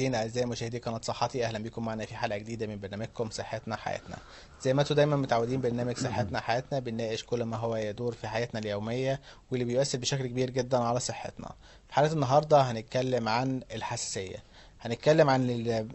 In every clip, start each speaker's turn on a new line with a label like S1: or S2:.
S1: مشاهدينا اعزائي مشاهدي قناه صحتي اهلا بكم معنا في حلقه جديده من برنامجكم صحتنا حياتنا زي ما انتم دايما متعودين برنامج صحتنا حياتنا بنناقش كل ما هو يدور في حياتنا اليوميه واللي بيؤثر بشكل كبير جدا على صحتنا في حلقه النهارده هنتكلم عن الحساسيه هنتكلم عن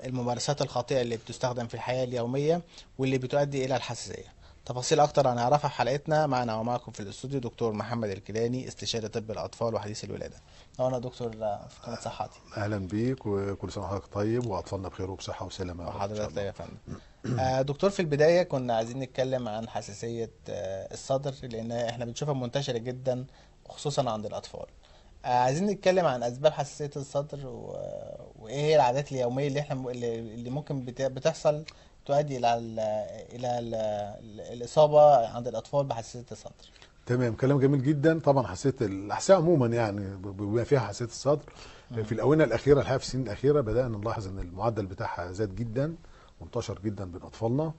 S1: الممارسات الخاطئه اللي بتستخدم في الحياه اليوميه واللي بتؤدي الى الحساسيه تفاصيل أكتر هنعرفها في حلقتنا معنا ومعكم في الاستوديو دكتور محمد الكيلاني استشاري طب الأطفال وحديث الولادة. أنا دكتور في قناة صحتي. أهلا
S2: بيك وكل
S1: سنة وحضرتك طيب وأطفالنا بخير وبصحة وسلامة. وحضرتك طيب يا فندم. آه، دكتور في البداية كنا عايزين نتكلم عن حساسية آه، الصدر لأن إحنا بنشوفها منتشرة جدا خصوصا عند الأطفال. آه، عايزين نتكلم عن اسباب حساسيه الصدر و... وايه هي العادات اليوميه اللي احنا اللي ممكن بت... بتحصل تؤدي الى الـ الى الـ الاصابه عند الاطفال بحساسيه الصدر.
S2: تمام كلام جميل جدا طبعا حساسيه الاحساء عموما يعني بما فيها حساسيه الصدر في الاونه الاخيره الحقيقه في السنين الاخيره بدانا نلاحظ ان المعدل بتاعها زاد جدا وانتشر جدا بين اطفالنا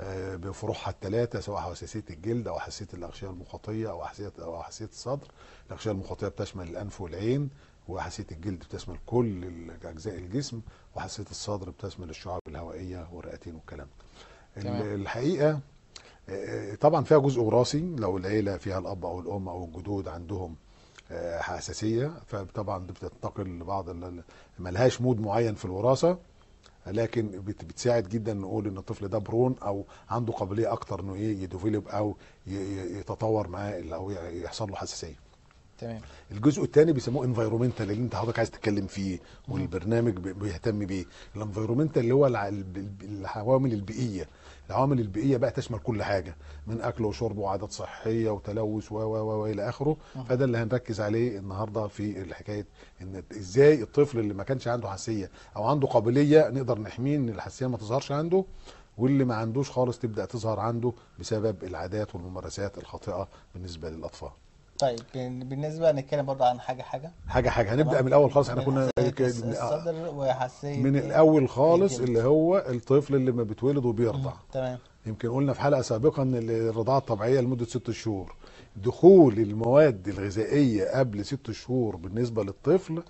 S2: آه، بفروعها الثلاثه سواء حساسيه الجلد او حساسيه الاغشيه المخاطيه او حساسيه او حساسيه الصدر الاغشيه المخاطيه بتشمل الانف والعين وحساسيه الجلد بتشمل كل اجزاء الجسم وحساسيه الصدر بتشمل الشعب الهوائيه والرئتين والكلام ده الحقيقه آه، آه، طبعا فيها جزء وراثي لو العيله فيها الاب او الام او الجدود عندهم حساسيه فطبعا بتنتقل لبعض ملهاش مود معين في الوراثه لكن بتساعد جدا نقول ان الطفل ده برون او عنده قابليه اكتر انه ايه يديفلوب او يتطور معاه او يحصل له حساسيه تمام الجزء الثاني بيسموه انفايرومنتال اللي انت حضرتك عايز تتكلم فيه والبرنامج بيهتم بيه الانفايرومنتال اللي هو العوامل البيئيه العوامل البيئيه بقى تشمل كل حاجه من اكل وشرب وعادات صحيه وتلوث و و و الى اخره فده اللي هنركز عليه النهارده في الحكايه ان ازاي الطفل اللي ما كانش عنده حساسيه او عنده قابليه نقدر نحميه ان الحساسيه ما تظهرش عنده واللي ما عندوش خالص تبدا تظهر عنده بسبب العادات والممارسات الخاطئه بالنسبه للاطفال
S1: طيب بالنسبه نتكلم برضه عن حاجه حاجه حاجه حاجه هنبدا من الاول خالص احنا كنا الصدر وحساسيه
S2: من الاول خالص اللي هو الطفل اللي ما بيتولد وبيرضع تمام يمكن قلنا في حلقه سابقه ان الرضاعه الطبيعيه لمده ست شهور دخول المواد الغذائيه قبل ست شهور بالنسبه للطفل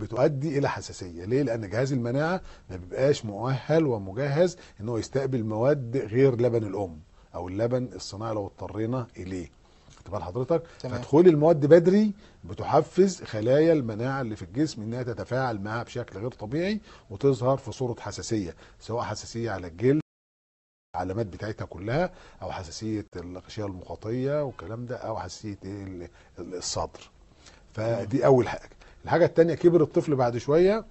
S2: بتؤدي الى حساسيه ليه لان جهاز المناعه ما بيبقاش مؤهل ومجهز ان هو يستقبل مواد غير لبن الام او اللبن الصناعي لو اضطرينا اليه واخد بال حضرتك فدخول المواد بدري بتحفز خلايا المناعه اللي في الجسم انها تتفاعل معها بشكل غير طبيعي وتظهر في صوره حساسيه سواء حساسيه على الجلد العلامات بتاعتها كلها او حساسيه الغشيه المخاطيه والكلام ده او حساسيه الصدر فدي اول حاجه الحاجه الثانيه كبر الطفل بعد شويه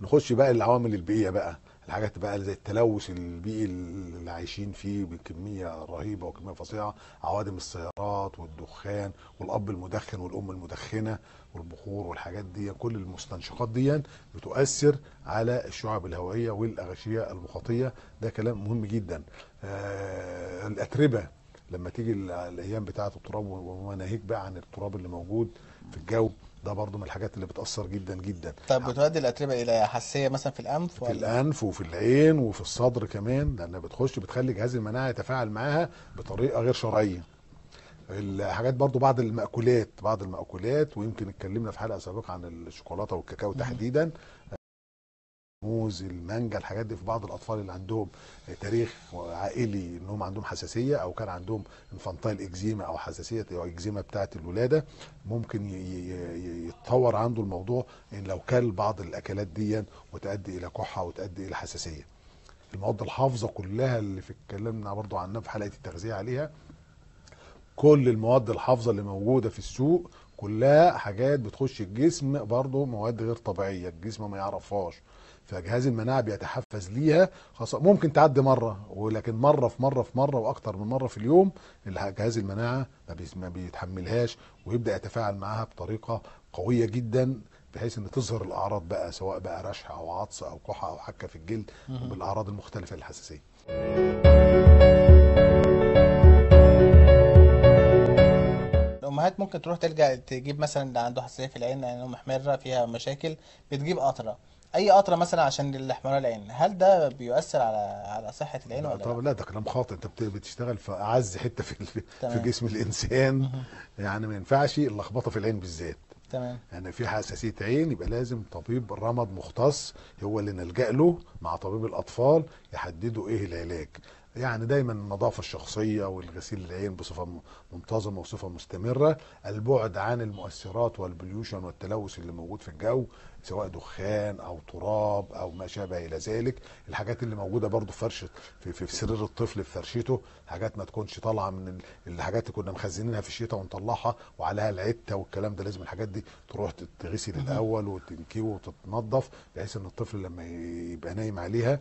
S2: نخش بقى العوامل البيئيه بقى الحاجات بقى زي التلوث البيئي اللي عايشين فيه بكميه رهيبه وكميه فظيعه عوادم السيارات والدخان والاب المدخن والام المدخنه والبخور والحاجات دي كل المستنشقات دي بتؤثر على الشعب الهوائيه والاغشيه المخاطيه ده كلام مهم جدا آه الاتربه لما تيجي الايام بتاعه التراب وناهيك بقى عن التراب اللي موجود في الجو ده برضو من الحاجات اللي بتاثر جدا جدا طب بتؤدي الاتربه الى حساسيه مثلا في الانف في الانف وفي العين وفي الصدر كمان لان بتخش بتخلي جهاز المناعه يتفاعل معاها بطريقه غير شرعيه الحاجات برضو بعض المأكولات بعض المأكولات ويمكن اتكلمنا في حلقة سابقة عن الشوكولاتة والكاكاو تحديدا موز المانجا الحاجات دي في بعض الاطفال اللي عندهم تاريخ عائلي انهم عندهم حساسيه او كان عندهم انفانتايل اكزيما او حساسيه او اكزيما بتاعه الولاده ممكن يتطور عنده الموضوع ان لو كل بعض الاكلات دي وتؤدي الى كحه وتؤدي الى حساسيه. المواد الحافظه كلها اللي في اتكلمنا برضو عنها في حلقه التغذيه عليها كل المواد الحافظه اللي موجوده في السوق كلها حاجات بتخش الجسم برضو مواد غير طبيعيه الجسم ما يعرفهاش فجهاز المناعه بيتحفز ليها خاصه ممكن تعدي مره ولكن مره في مره في مره وأكثر من مره في اليوم جهاز المناعه ما بيتحملهاش ويبدا يتفاعل معاها بطريقه قويه جدا بحيث ان تظهر الاعراض بقى سواء بقى رشح او عطس او كحه او حكه في الجلد بالاعراض المختلفه للحساسيه
S1: الامهات ممكن تروح تلجا تجيب مثلا اللي عنده حساسيه في العين لانه محمره فيها مشاكل بتجيب قطره اي قطره مثلا عشان الاحمرار العين هل ده بيؤثر على على صحه العين ولا طب
S2: لا ده كلام خاطئ انت بتشتغل في اعز حته في في جسم الانسان يعني ما ينفعش اللخبطه في العين بالذات تمام يعني في حساسيه عين يبقى لازم طبيب رمد مختص هو اللي نلجا له مع طبيب الاطفال يحددوا ايه العلاج يعني دايما النظافه الشخصيه والغسيل العين بصفه منتظمه وصفه مستمره البعد عن المؤثرات والبليوشن والتلوث اللي موجود في الجو سواء دخان او تراب او ما شابه الى ذلك الحاجات اللي موجوده برضو في فرشه في, في, في سرير الطفل في فرشته حاجات ما تكونش طالعه من الحاجات اللي كنا مخزنينها في الشتاء ونطلعها وعليها العته والكلام ده لازم الحاجات دي تروح تتغسل الاول وتنكيه وتتنظف بحيث ان الطفل لما يبقى نايم عليها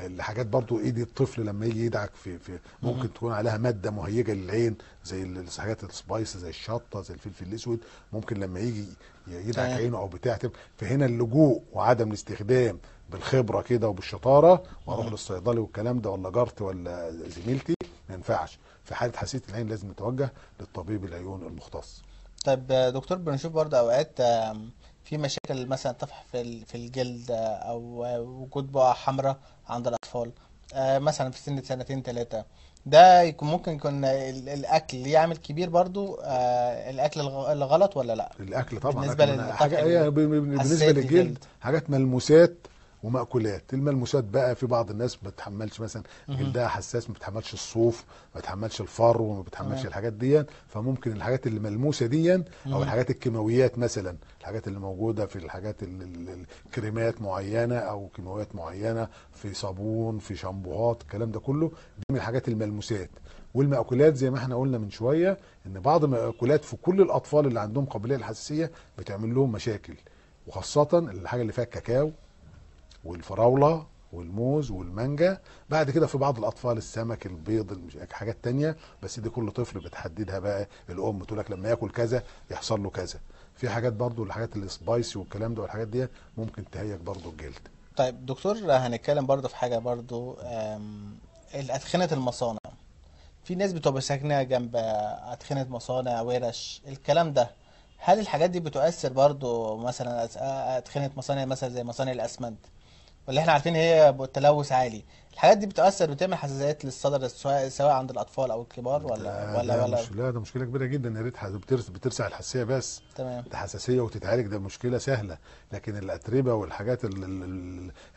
S2: الحاجات برضو ايد الطفل لما يجي يدعك في, في ممكن تكون عليها ماده مهيجه للعين زي الحاجات السبايس زي الشطه زي الفلفل الاسود ممكن لما يجي يدعك عينه او بتاع فهنا اللجوء وعدم الاستخدام بالخبره كده وبالشطاره واروح للصيدلي والكلام ده ولا جارتي ولا زميلتي ما ينفعش في حاله حساسيه العين لازم نتوجه للطبيب العيون المختص. طيب دكتور بنشوف برضه اوقات في مشاكل مثلا
S1: طفح في في الجلد او وجود بقع حمراء عند الاطفال آه، مثلا في سن سنتين ثلاثه ده يكون ممكن يكون الاكل يعمل كبير برضو آه، الاكل الغلط ولا لا الاكل طبعا بالنسبه لل... بالنسبه للجلد
S2: حاجات ملموسات ومأكولات الملموسات بقى في بعض الناس ما بتتحملش مثلا جلدها حساس ما بتتحملش الصوف ما بتتحملش الفرو وما بتتحملش الحاجات دي فممكن الحاجات اللي ملموسه دي او الحاجات الكيماويات مثلا الحاجات اللي موجوده في الحاجات الكريمات معينه او كيماويات معينه في صابون في شامبوهات الكلام ده كله دي من الحاجات الملموسات والمأكولات زي ما احنا قلنا من شويه ان بعض المأكولات في كل الاطفال اللي عندهم قابليه للحساسيه بتعمل لهم مشاكل وخاصه الحاجه اللي فيها الكاكاو والفراولة والموز والمانجا بعد كده في بعض الاطفال السمك البيض حاجات تانية بس دي كل طفل بتحددها بقى الام تقول لك لما ياكل كذا يحصل له كذا في حاجات برضو الحاجات السبايسي والكلام ده والحاجات دي ممكن تهيج برضو الجلد طيب دكتور هنتكلم برضو في حاجه برضو
S1: الادخنه المصانع في ناس بتبقى ساكنه جنب ادخنه مصانع ورش الكلام ده هل الحاجات دي بتؤثر برضو مثلا ادخنه مصانع مثلا زي مصانع الاسمنت واللي احنا عارفين هي تلوث عالي الحاجات دي بتأثر بتعمل حساسيات للصدر سواء سواء عند الأطفال أو الكبار ولا ده ولا ده ولا مش
S2: لا ده مشكلة كبيرة جدا يا ريت بترس بترسع الحساسية بس تمام ده حساسية وتتعالج ده مشكلة سهلة لكن الأتربة والحاجات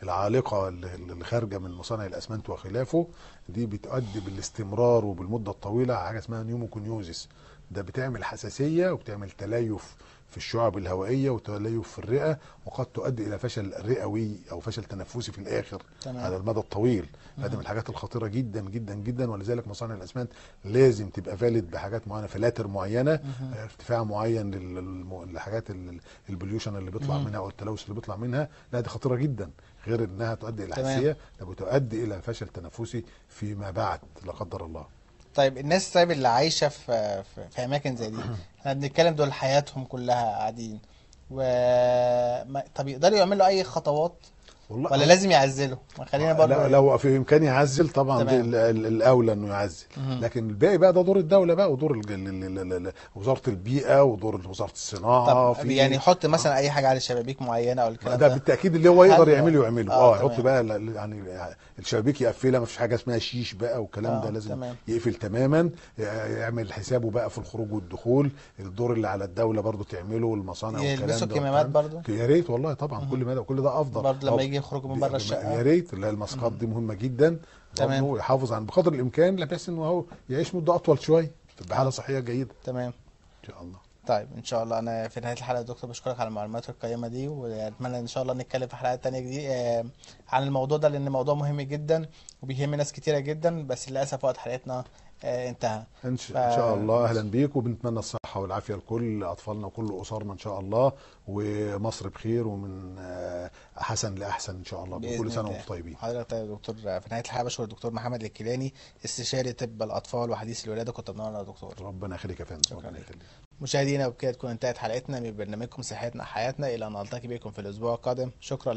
S2: العالقة اللي خارجة من مصانع الأسمنت وخلافه دي بتؤدي بالاستمرار وبالمدة الطويلة حاجة اسمها نيوموكونيوزيس ده بتعمل حساسية وبتعمل تليف في الشعب الهوائيه وتليف في الرئه وقد تؤدي الى فشل رئوي او فشل تنفسي في الاخر تمام. على المدى الطويل هذه من الحاجات الخطيره جدا جدا جدا ولذلك مصانع الاسمنت لازم تبقى فالد بحاجات معينه فلاتر معينه مم. آه، ارتفاع معين للحاجات البوليوشن اللي بيطلع منها او التلوث اللي بيطلع منها لا دي خطيره جدا غير انها تؤدي الى حساسيه تؤدي الى فشل تنفسي فيما بعد لا قدر الله طيب الناس طيب اللي عايشه في في,
S1: اماكن زي دي احنا بنتكلم دول حياتهم كلها قاعدين و طب يقدروا يعملوا اي خطوات والله ولا لازم يعزله خلينا آه، برضه إيه. لو
S2: في امكاني يعزل طبعا الاولى انه يعزل لكن الباقي بقى ده دور الدوله بقى ودور وزاره البيئه ودور وزاره الصناعه طب يعني يحط مثلا اي حاجه على الشبابيك معينه
S1: او الكلام ده, ده بالتاكيد
S2: اللي هو يقدر يعمله يعمله اه, آه، يحط بقى يعني الشبابيك يقفلها ما فيش حاجه اسمها شيش بقى والكلام ده آه، لازم تمام. يقفل تماما يعمل حسابه بقى في الخروج والدخول الدور اللي على الدوله برضه تعمله والمصانع والكلام ده يلبسوا كمامات برضه يا ريت والله طبعا كل ما ده كل ده افضل برضه لما يجي يخرج من بره الشقه يا ريت المسقط دي مهمه جدا تمام يحافظ عن بقدر الامكان بحيث ان هو يعيش مده اطول شويه تبقى حاله صحيه جيده
S1: تمام ان شاء الله طيب ان شاء الله انا في نهايه الحلقه يا دكتور بشكرك على المعلومات القيمه دي واتمنى ان شاء الله نتكلم في حلقات تانية دي آه، عن الموضوع ده لان موضوع مهم جدا وبيهم ناس كتيره جدا بس للاسف وقت حلقتنا آه، انتهى ان شاء الله اهلا
S2: بيك وبنتمنى الصحه والعافيه لكل اطفالنا وكل اسرنا ان شاء الله ومصر بخير ومن آه، حسن لاحسن ان شاء الله كل سنه وانتم طيبين حضرتك طيب يا دكتور في نهايه الحلقه بشكر
S1: الدكتور محمد الكيلاني استشاري طب الاطفال وحديث الولاده كنت منورنا يا دكتور ربنا يخليك يا فندم ربنا يخليك مشاهدينا وبكده تكون انتهت حلقتنا من برنامجكم صحتنا حياتنا الى ان التقي بكم في الاسبوع القادم شكرا